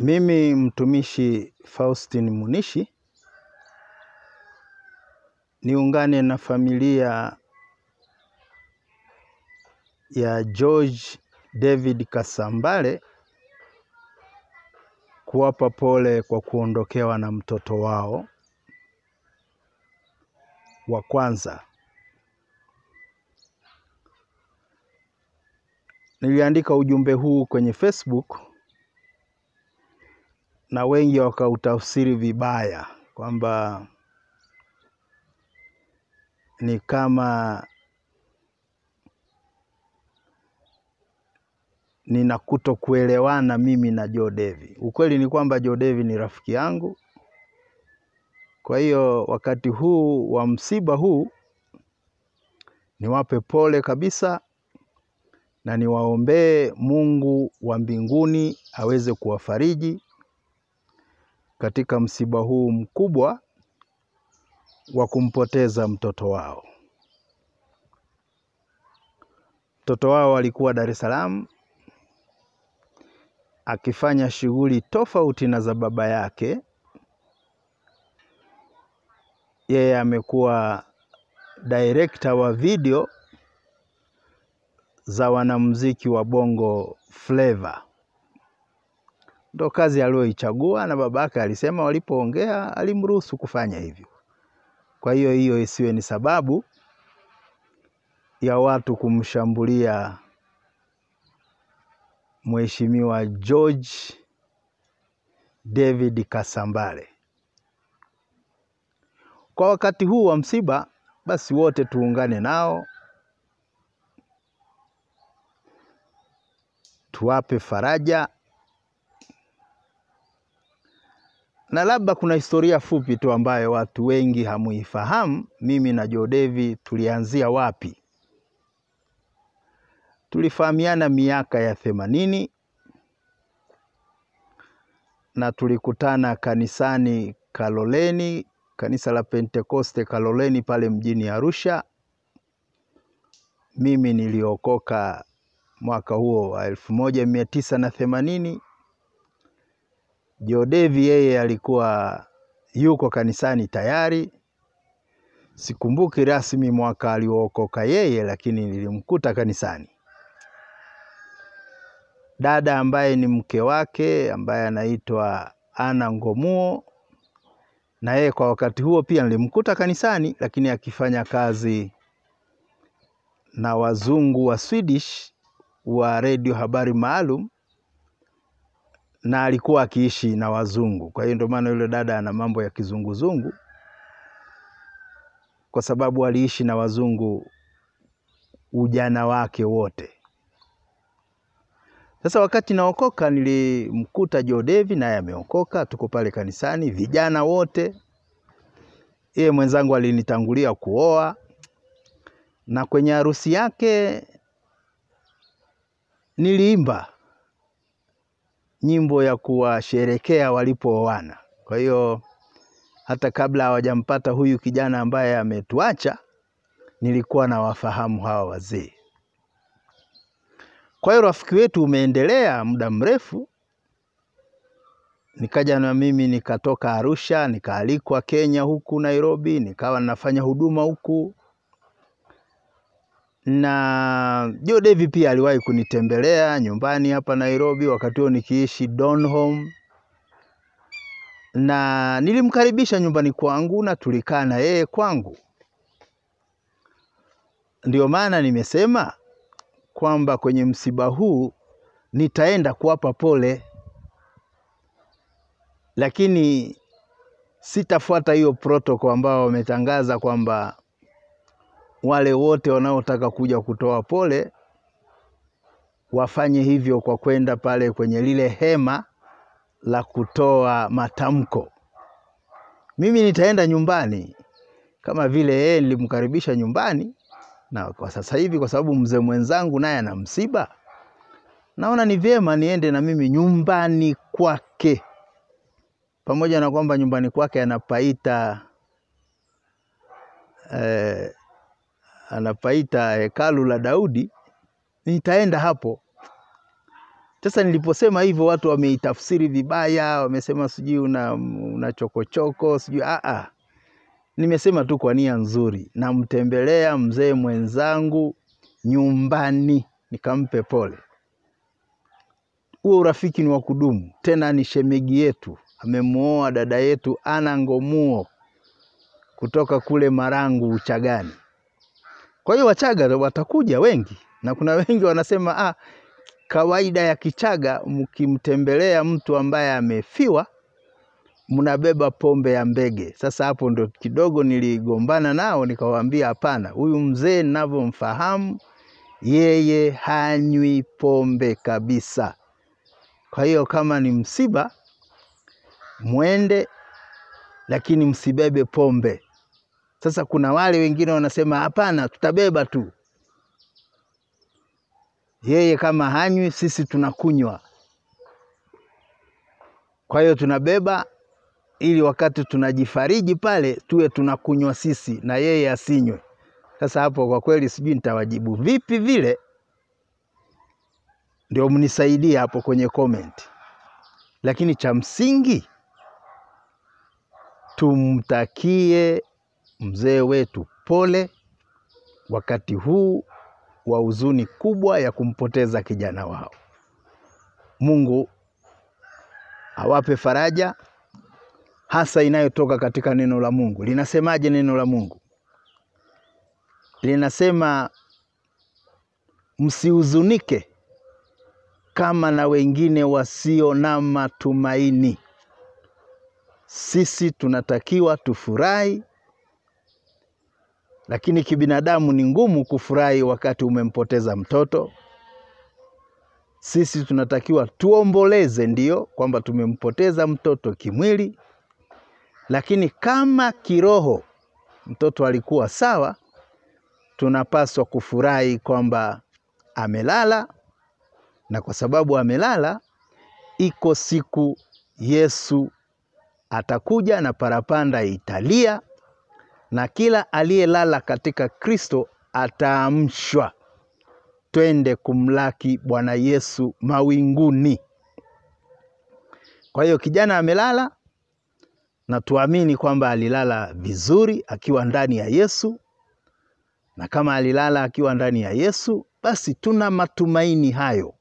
Mimi mtumishi Faustin Munishi niungane na familia ya George David Kasambale kuwapa pole kwa kuondokewa na mtoto wao wa kwanza. Niliandika ujumbe huu kwenye Facebook na wengi wakautafsiri vibaya kwamba ni kama nina kutokuelewana mimi na Joe Devi. Ukweli ni kwamba Joe Devi ni rafiki yangu. Kwa hiyo wakati huu wa msiba huu niwape pole kabisa na niwaombee Mungu wa mbinguni aweze kuwafariji katika msiba huu mkubwa wa kumpoteza mtoto wao. Mtoto wao alikuwa Dar es Salaam akifanya shughuli tofauti na za baba yake. Yeye amekuwa director wa video za wanamuziki wa Bongo Flava ndo kazi aliyoichagua, na babake alisema walipoongea alimruhusu kufanya hivyo. Kwa hiyo hiyo isiwe ni sababu ya watu kumshambulia Mheshimiwa George David Kasambale. Kwa wakati huu wa msiba, basi wote tuungane nao, tuwape faraja na labda kuna historia fupi tu ambayo watu wengi hamuifahamu, mimi na Jodevi tulianzia wapi. Tulifahamiana miaka ya themanini na tulikutana kanisani Kaloleni, kanisa la Pentekoste Kaloleni pale mjini Arusha. Mimi niliokoka mwaka huo wa elfu moja mia tisa na themanini Jodevi yeye alikuwa yuko kanisani tayari. Sikumbuki rasmi mwaka aliookoka yeye, lakini nilimkuta kanisani. Dada ambaye ni mke wake ambaye anaitwa Ana Ngomuo, na yeye kwa wakati huo pia nilimkuta kanisani, lakini akifanya kazi na wazungu wa Swedish wa redio habari maalum na alikuwa akiishi na wazungu. Kwa hiyo ndio maana yule dada ana mambo ya kizunguzungu, kwa sababu aliishi na wazungu ujana wake wote. Sasa wakati naokoka, nilimkuta Jodevi naye ameokoka, tuko pale kanisani, vijana wote. Yeye mwenzangu alinitangulia kuoa, na kwenye harusi yake niliimba nyimbo ya kuwasherekea walipooana. Kwa hiyo hata kabla hawajampata huyu kijana ambaye ametuacha, nilikuwa nawafahamu hawa wazee. Kwa hiyo rafiki wetu umeendelea muda mrefu. Nikaja na mimi nikatoka Arusha, nikaalikwa Kenya huku Nairobi, nikawa nafanya huduma huku na Joe devi pia aliwahi kunitembelea nyumbani hapa Nairobi, wakati huo nikiishi Donholm, na nilimkaribisha nyumbani kwangu na tulikaa na yeye kwangu. Ndio maana nimesema kwamba kwenye msiba huu nitaenda kuwapa pole, lakini sitafuata hiyo protoko ambao wametangaza kwamba wale wote wanaotaka kuja kutoa pole wafanye hivyo kwa kwenda pale kwenye lile hema la kutoa matamko. Mimi nitaenda nyumbani kama vile yeye nilimkaribisha nyumbani, na kwa sasa hivi kwa sababu mzee mwenzangu naye ana msiba, naona ni vyema niende na mimi nyumbani kwake, pamoja na kwamba nyumbani kwake anapaita eh, anapaita hekalu la Daudi, nitaenda hapo. Sasa niliposema hivyo, watu wameitafsiri vibaya, wamesema sijui una, una chokochoko sijui a ah, a, ah. nimesema tu kwa nia nzuri, namtembelea mzee mwenzangu nyumbani nikampe pole. Huo urafiki ni wa kudumu, tena ni shemegi yetu, amemwoa dada yetu Ana Ngomuo kutoka kule Marangu Uchagani. Kwa hiyo Wachaga watakuja wengi, na kuna wengi wanasema ah, kawaida ya Kichaga, mkimtembelea mtu ambaye amefiwa mnabeba pombe ya mbege. Sasa hapo ndo kidogo niligombana nao, nikawaambia hapana, huyu mzee ninavyomfahamu yeye hanywi pombe kabisa. Kwa hiyo kama ni msiba mwende, lakini msibebe pombe. Sasa kuna wale wengine wanasema hapana, tutabeba tu, yeye kama hanywi, sisi tunakunywa. Kwa hiyo tunabeba ili wakati tunajifariji pale tuwe tunakunywa sisi na yeye asinywe. Sasa hapo kwa kweli sijui nitawajibu vipi vile, ndio mnisaidie hapo kwenye comment. Lakini cha msingi tumtakie mzee wetu pole wakati huu wa huzuni kubwa ya kumpoteza kijana wao. Mungu awape faraja hasa inayotoka katika neno la Mungu. Linasemaje neno la Mungu? Linasema msihuzunike kama na wengine wasio na matumaini. Sisi tunatakiwa tufurahi lakini kibinadamu ni ngumu kufurahi wakati umempoteza mtoto. Sisi tunatakiwa tuomboleze, ndiyo kwamba tumempoteza mtoto kimwili, lakini kama kiroho mtoto alikuwa sawa, tunapaswa kufurahi kwamba amelala, na kwa sababu amelala, iko siku Yesu atakuja na parapanda italia na kila aliyelala katika Kristo ataamshwa. Twende kumlaki Bwana Yesu mawinguni. Kwa hiyo kijana amelala, na tuamini kwamba alilala vizuri akiwa ndani ya Yesu, na kama alilala akiwa ndani ya Yesu, basi tuna matumaini hayo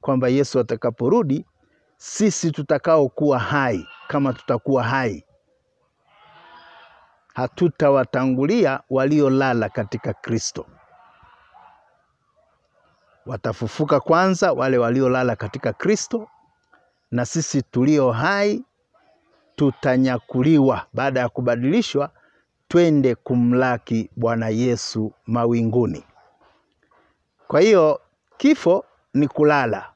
kwamba Yesu atakaporudi, sisi tutakaokuwa hai, kama tutakuwa hai, hatutawatangulia waliolala katika Kristo. Watafufuka kwanza wale waliolala katika Kristo, na sisi tulio hai tutanyakuliwa baada ya kubadilishwa twende kumlaki Bwana Yesu mawinguni. Kwa hiyo kifo ni kulala,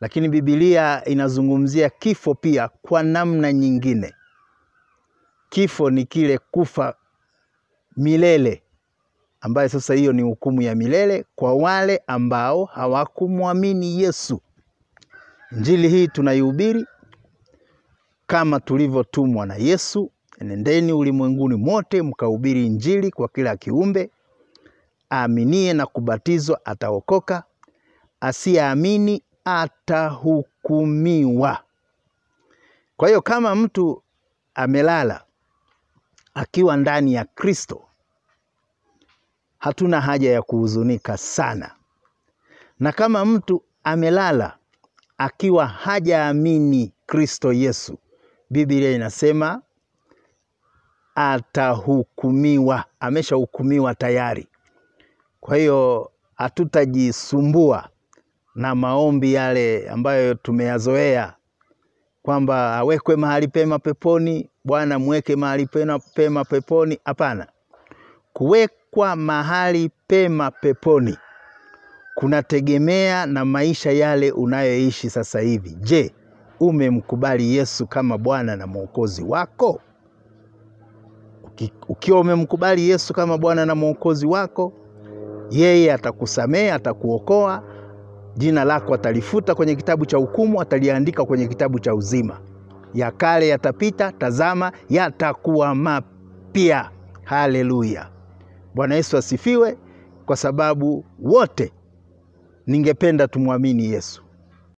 lakini Biblia inazungumzia kifo pia kwa namna nyingine. Kifo ni kile kufa milele ambayo sasa hiyo ni hukumu ya milele kwa wale ambao hawakumwamini Yesu. njili hii tunaihubiri kama tulivyotumwa na Yesu. Nendeni ulimwenguni mote mkahubiri njili kwa kila kiumbe. Aaminie na kubatizwa ataokoka, asiyeamini atahukumiwa. Kwa hiyo kama mtu amelala akiwa ndani ya Kristo, hatuna haja ya kuhuzunika sana. Na kama mtu amelala akiwa hajaamini Kristo Yesu, Biblia inasema atahukumiwa, ameshahukumiwa tayari. Kwa hiyo hatutajisumbua na maombi yale ambayo tumeyazoea kwamba awekwe mahali pema peponi, Bwana mweke mahali pema peponi. Hapana, kuwekwa mahali pema peponi kunategemea na maisha yale unayoishi sasa hivi. Je, umemkubali Yesu kama Bwana na Mwokozi wako? Ukiwa umemkubali Yesu kama Bwana na Mwokozi wako, yeye atakusamehe, atakuokoa Jina lako atalifuta kwenye kitabu cha hukumu, ataliandika kwenye kitabu cha uzima. Ya kale yatapita, tazama, yatakuwa mapya. Haleluya! Bwana Yesu asifiwe, kwa sababu wote ningependa tumwamini Yesu.